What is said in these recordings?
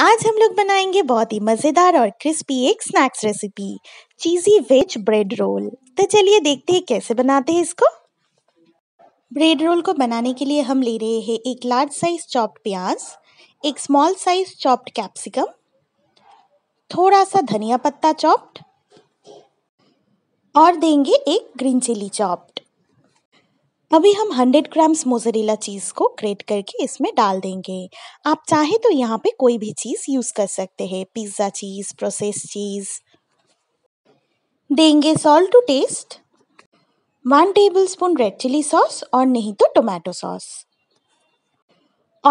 आज हम लोग बनाएंगे बहुत ही मज़ेदार और क्रिस्पी एक snacks recipe cheesy veg bread roll तो चलिए देखते हैं कैसे बनाते हैं इसको ब्रेड रोल को बनाने के लिए हम ले रहे हैं एक लार्ज साइज चॉप्ड प्याज एक स्मॉल साइज चॉप्ड कैप्सिकम थोड़ा सा धनिया पत्ता चॉप्ड और देंगे एक ग्रीन चिली चॉप्ड अभी हम 100 ग्राम्स मोजरेला चीज़ को ग्रेट करके इसमें डाल देंगे आप चाहे तो यहाँ पे कोई भी चीज़ यूज़ कर सकते हैं पिज़्ज़ा चीज़ प्रोसेस चीज़ देंगे salt to taste one tablespoon red chilli sauce और नहीं तो टोमेटो सॉस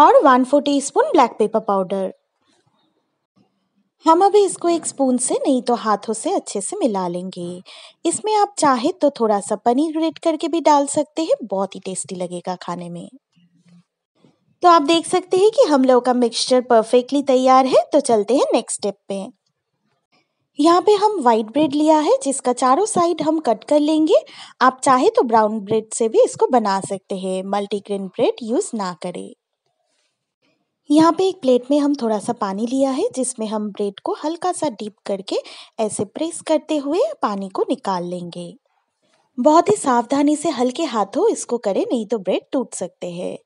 और one fourth teaspoon black pepper powder हम अभी इसको एक स्पून से नहीं तो हाथों से अच्छे से मिला लेंगे इसमें आप चाहे तो थोड़ा सा पनीर ग्रेट करके भी डाल सकते हैं बहुत ही टेस्टी लगेगा खाने में तो आप देख सकते हैं कि हम लोगों का मिक्सचर परफेक्टली तैयार है तो चलते हैं नेक्स्ट स्टेप पे यहाँ पे हम वाइट ब्रेड लिया है जिसका चारों साइड हम कट कर लेंगे आप चाहे तो ब्राउन ब्रेड से भी इसको बना सकते हैं मल्टीग्रेन ब्रेड यूज़ ना करें यहाँ पे एक प्लेट में हम थोड़ा सा पानी लिया है जिसमें हम ब्रेड को हल्का सा डीप करके ऐसे प्रेस करते हुए पानी को निकाल लेंगे बहुत ही सावधानी से हल्के हाथों इसको करें नहीं तो ब्रेड टूट सकते हैं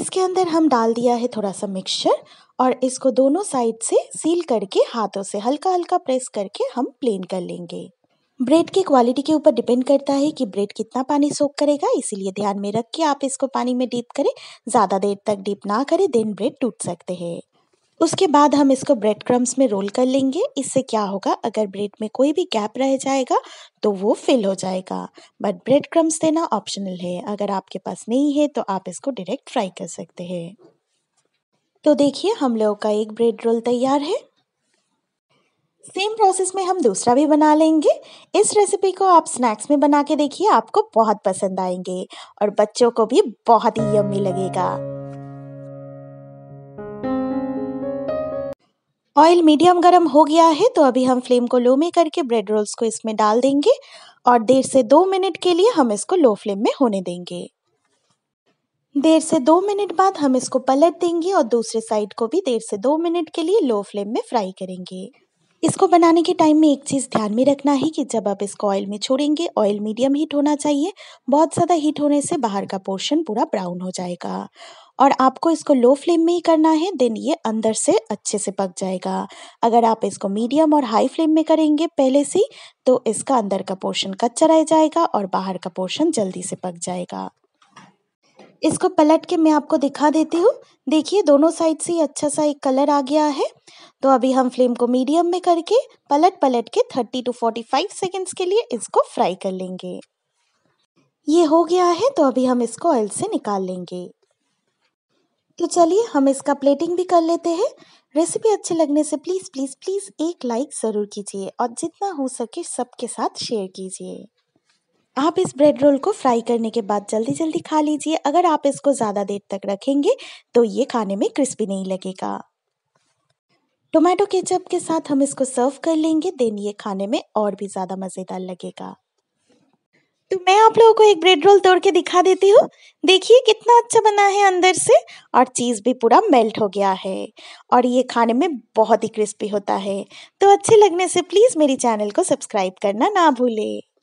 इसके अंदर हम डाल दिया है थोड़ा सा मिक्सचर और इसको दोनों साइड से सील करके हाथों से हल्का हल्का प्रेस करके हम प्लेन कर लेंगे ब्रेड की क्वालिटी के ऊपर डिपेंड करता है कि ब्रेड कितना पानी सोख करेगा इसीलिए ध्यान में रख के आप इसको पानी में डीप करें ज़्यादा देर तक डीप ना करें देन ब्रेड टूट सकते हैं उसके बाद हम इसको ब्रेड क्रम्स में रोल कर लेंगे इससे क्या होगा अगर ब्रेड में कोई भी गैप रह जाएगा तो वो फिल हो जाएगा बट ब्रेड क्रम्स देना ऑप्शनल है अगर आपके पास नहीं है तो आप इसको डायरेक्ट फ्राई कर सकते हैं तो देखिए हम लोगों का एक ब्रेड रोल तैयार है सेम प्रोसेस में हम दूसरा भी बना लेंगे इस रेसिपी को आप स्नैक्स में बना के देखिए आपको बहुत पसंद आएंगे और बच्चों को भी बहुत ही यम्मी लगेगा ऑयल मीडियम गरम हो गया है तो अभी हम फ्लेम को लो में करके ब्रेड रोल्स को इसमें डाल देंगे और देर से दो मिनट के लिए हम इसको लो फ्लेम में होने देंगे देर से दो मिनट बाद हम इसको पलट देंगे और दूसरे साइड को भी देर से दो मिनट के लिए लो फ्लेम में फ्राई करेंगे इसको बनाने के टाइम में एक चीज़ ध्यान में रखना है कि जब आप इसको ऑयल में छोड़ेंगे ऑयल मीडियम हीट होना चाहिए बहुत ज़्यादा हीट होने से बाहर का पोर्शन पूरा ब्राउन हो जाएगा और आपको इसको लो फ्लेम में ही करना है देन ये अंदर से अच्छे से पक जाएगा अगर आप इसको मीडियम और हाई फ्लेम में करेंगे पहले से तो इसका अंदर का पोर्शन कच्चा रह जाएगा और बाहर का पोर्शन जल्दी से पक जाएगा इसको पलट के मैं आपको दिखा देती हूँ देखिए दोनों साइड से अच्छा सा एक कलर आ गया है तो अभी हम फ्लेम को मीडियम में करके पलट पलट के 30 टू 45 सेकेंड्स के लिए इसको फ्राई कर लेंगे ये हो गया है तो अभी हम इसको ऑयल से निकाल लेंगे तो चलिए हम इसका प्लेटिंग भी कर लेते हैं रेसिपी अच्छे लगने से प्लीज़ प्लीज़ प्लीज़ एक लाइक ज़रूर कीजिए और जितना हो सके सबके साथ शेयर कीजिए आप इस ब्रेड रोल को फ्राई करने के बाद जल्दी जल्दी खा लीजिए अगर आप इसको ज़्यादा देर तक रखेंगे तो ये खाने में क्रिस्पी नहीं लगेगा टोमेटो केचप के साथ हम इसको सर्व कर लेंगे देन ये खाने में और भी ज़्यादा मज़ेदार लगेगा तो मैं आप लोगों को एक ब्रेड रोल तोड़ के दिखा देती हूँ देखिए कितना अच्छा बना है अंदर से और चीज़ भी पूरा मेल्ट हो गया है और ये खाने में बहुत ही क्रिस्पी होता है तो अच्छे लगने से प्लीज़ मेरी चैनल को सब्सक्राइब करना ना भूले